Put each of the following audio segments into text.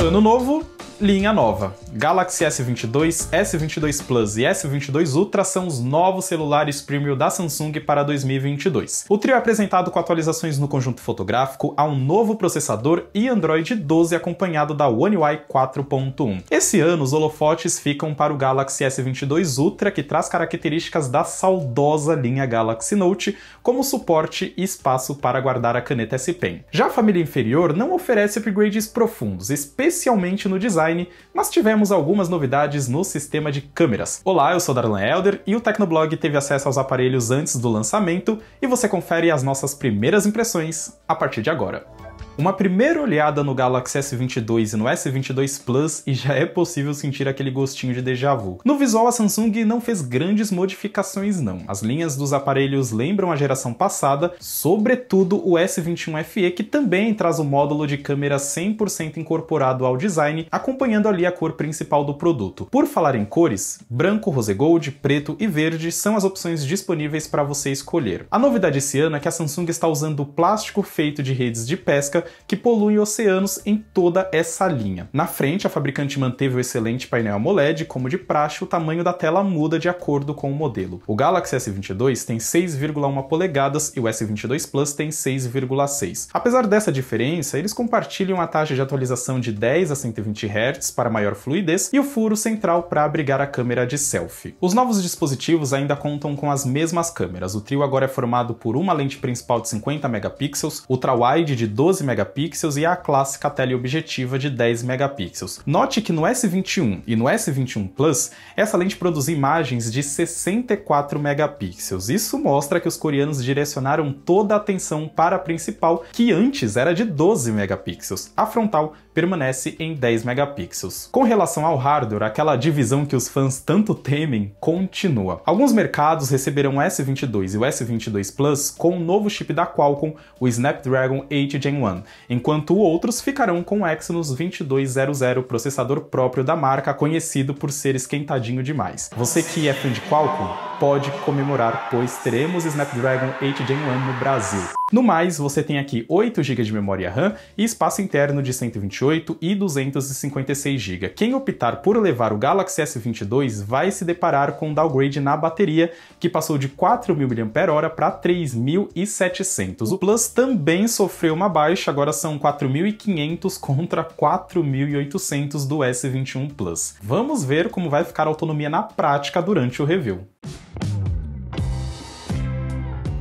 Ano Novo, linha nova. Galaxy S22, S22 Plus e S22 Ultra são os novos celulares premium da Samsung para 2022. O trio é apresentado com atualizações no conjunto fotográfico, a um novo processador e Android 12 acompanhado da One UI 4.1. Esse ano, os holofotes ficam para o Galaxy S22 Ultra, que traz características da saudosa linha Galaxy Note, como suporte e espaço para guardar a caneta S Pen. Já a família inferior não oferece upgrades profundos, especialmente no design Design, mas tivemos algumas novidades no sistema de câmeras. Olá, eu sou Darlan Elder e o Tecnoblog teve acesso aos aparelhos antes do lançamento e você confere as nossas primeiras impressões a partir de agora. Uma primeira olhada no Galaxy S22 e no S22 Plus e já é possível sentir aquele gostinho de déjà vu. No visual, a Samsung não fez grandes modificações não. As linhas dos aparelhos lembram a geração passada, sobretudo o S21 FE, que também traz o módulo de câmera 100% incorporado ao design, acompanhando ali a cor principal do produto. Por falar em cores, branco, rosé gold, preto e verde são as opções disponíveis para você escolher. A novidade esse ano é que a Samsung está usando plástico feito de redes de pesca que polui oceanos em toda essa linha. Na frente, a fabricante manteve o excelente painel AMOLED, como de praxe, o tamanho da tela muda de acordo com o modelo. O Galaxy S22 tem 6,1 polegadas e o S22 Plus tem 6,6. Apesar dessa diferença, eles compartilham a taxa de atualização de 10 a 120 Hz para maior fluidez e o furo central para abrigar a câmera de selfie. Os novos dispositivos ainda contam com as mesmas câmeras. O trio agora é formado por uma lente principal de 50 megapixels, ultra-wide de 12 megapixels megapixels e a clássica teleobjetiva de 10 megapixels. Note que no S21 e no S21 Plus, essa lente produz imagens de 64 megapixels. Isso mostra que os coreanos direcionaram toda a atenção para a principal, que antes era de 12 megapixels. A frontal permanece em 10 megapixels. Com relação ao hardware, aquela divisão que os fãs tanto temem continua. Alguns mercados receberão o S22 e o S22 Plus com o um novo chip da Qualcomm, o Snapdragon 8 Gen 1 enquanto outros ficarão com o Exynos 2200, processador próprio da marca, conhecido por ser esquentadinho demais. Você que é fã de Qualcomm, pode comemorar, pois teremos Snapdragon 8 Gen 1 no Brasil. No mais, você tem aqui 8 GB de memória RAM e espaço interno de 128 e 256 GB. Quem optar por levar o Galaxy S22 vai se deparar com um downgrade na bateria, que passou de 4.000 mAh para 3.700. O Plus também sofreu uma baixa, agora são 4.500 contra 4.800 do S21 Plus. Vamos ver como vai ficar a autonomia na prática durante o review.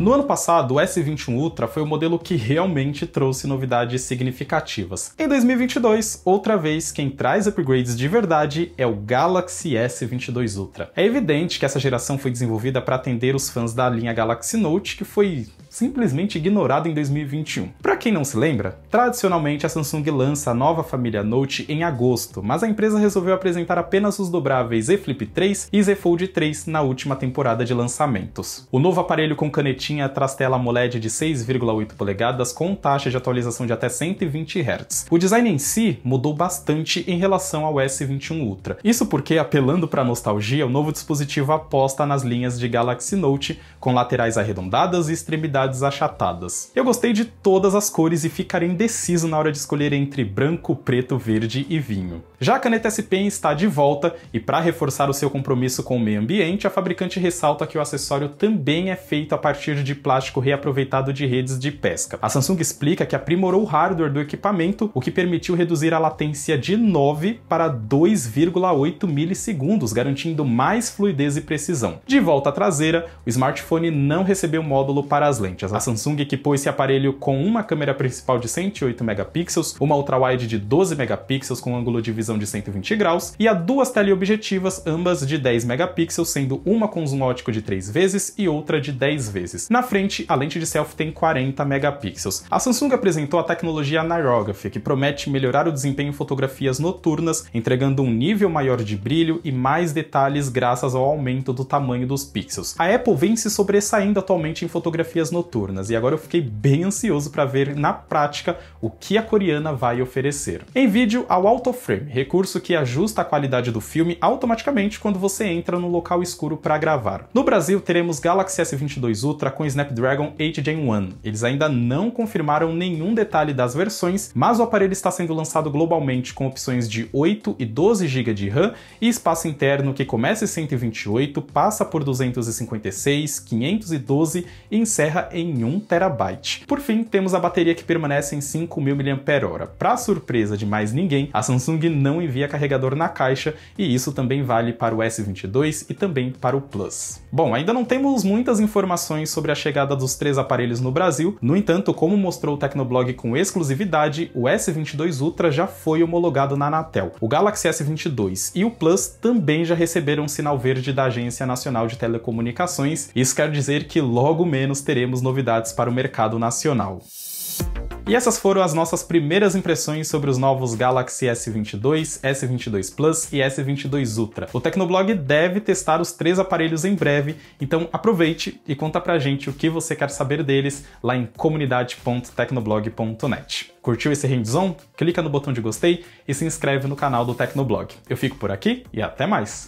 No ano passado, o S21 Ultra foi o modelo que realmente trouxe novidades significativas. Em 2022, outra vez, quem traz upgrades de verdade é o Galaxy S22 Ultra. É evidente que essa geração foi desenvolvida para atender os fãs da linha Galaxy Note, que foi simplesmente ignorado em 2021. Para quem não se lembra, tradicionalmente a Samsung lança a nova família Note em agosto, mas a empresa resolveu apresentar apenas os dobráveis Z Flip 3 e Z Fold 3 na última temporada de lançamentos. O novo aparelho com canetinha traz tela AMOLED de 6,8 polegadas com taxa de atualização de até 120 Hz. O design em si mudou bastante em relação ao S21 Ultra. Isso porque, apelando para a nostalgia, o novo dispositivo aposta nas linhas de Galaxy Note, com laterais arredondadas e extremidades achatadas. Eu gostei de todas as cores e ficarei indeciso na hora de escolher entre branco, preto, verde e vinho. Já a caneta S Pen está de volta e para reforçar o seu compromisso com o meio ambiente, a fabricante ressalta que o acessório também é feito a partir de plástico reaproveitado de redes de pesca. A Samsung explica que aprimorou o hardware do equipamento, o que permitiu reduzir a latência de 9 para 2,8 milissegundos, garantindo mais fluidez e precisão. De volta à traseira, o smartphone não recebeu módulo para as lentes. A Samsung equipou esse aparelho com uma câmera principal de 108 megapixels, uma ultra wide de 12 megapixels com ângulo de visão visão de 120 graus, e a duas teleobjetivas, ambas de 10 megapixels, sendo uma com zoom ótico de 3 vezes e outra de 10 vezes. Na frente, a lente de selfie tem 40 megapixels. A Samsung apresentou a tecnologia Anirography, que promete melhorar o desempenho em fotografias noturnas, entregando um nível maior de brilho e mais detalhes graças ao aumento do tamanho dos pixels. A Apple vem se sobressaindo atualmente em fotografias noturnas, e agora eu fiquei bem ansioso para ver na prática o que a coreana vai oferecer. Em vídeo, ao autoframe recurso que ajusta a qualidade do filme automaticamente quando você entra no local escuro para gravar. No Brasil, teremos Galaxy S22 Ultra com Snapdragon 8 Gen 1. Eles ainda não confirmaram nenhum detalhe das versões, mas o aparelho está sendo lançado globalmente com opções de 8 e 12 GB de RAM e espaço interno que começa em 128, passa por 256, 512 e encerra em 1 TB. Por fim, temos a bateria que permanece em 5.000 mAh. Para surpresa de mais ninguém, a Samsung não não envia carregador na caixa, e isso também vale para o S22 e também para o Plus. Bom, ainda não temos muitas informações sobre a chegada dos três aparelhos no Brasil, no entanto, como mostrou o Tecnoblog com exclusividade, o S22 Ultra já foi homologado na Anatel. O Galaxy S22 e o Plus também já receberam um sinal verde da Agência Nacional de Telecomunicações, isso quer dizer que logo menos teremos novidades para o mercado nacional. E essas foram as nossas primeiras impressões sobre os novos Galaxy S22, S22 Plus e S22 Ultra. O Tecnoblog deve testar os três aparelhos em breve, então aproveite e conta pra gente o que você quer saber deles lá em comunidade.tecnoblog.net. Curtiu esse hands-on? Clica no botão de gostei e se inscreve no canal do Tecnoblog. Eu fico por aqui e até mais!